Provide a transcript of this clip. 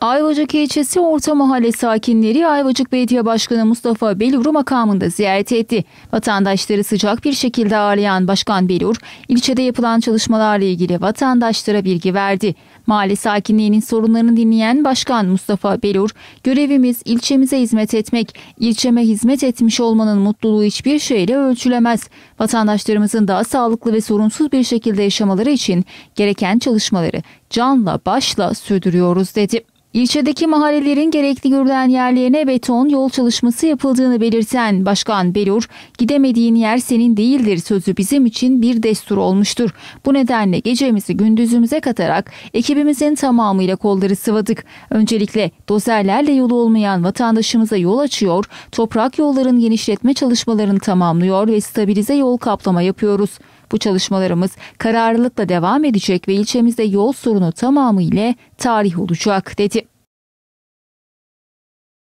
Ayvacık ilçesi Orta Mahalle sakinleri Ayvacık Belediye Başkanı Mustafa Belur makamında ziyaret etti. Vatandaşları sıcak bir şekilde ağırlayan Başkan Belur, ilçede yapılan çalışmalarla ilgili vatandaşlara bilgi verdi. Mahalle sakinliğinin sorunlarını dinleyen Başkan Mustafa Belur, görevimiz ilçemize hizmet etmek, ilçeme hizmet etmiş olmanın mutluluğu hiçbir şeyle ölçülemez. Vatandaşlarımızın daha sağlıklı ve sorunsuz bir şekilde yaşamaları için gereken çalışmaları canla başla sürdürüyoruz dedi. İlçedeki mahallelerin gerekli görülen yerlerine beton yol çalışması yapıldığını belirten Başkan Belur, gidemediğin yer senin değildir sözü bizim için bir destur olmuştur. Bu nedenle gecemizi gündüzümüze katarak ekibimizin tamamıyla kolları sıvadık. Öncelikle dozerlerle yolu olmayan vatandaşımıza yol açıyor, toprak yolların genişletme çalışmalarını tamamlıyor ve stabilize yol kaplama yapıyoruz. Bu çalışmalarımız kararlılıkla devam edecek ve ilçemizde yol sorunu tamamıyla ile tarih olacak dedi.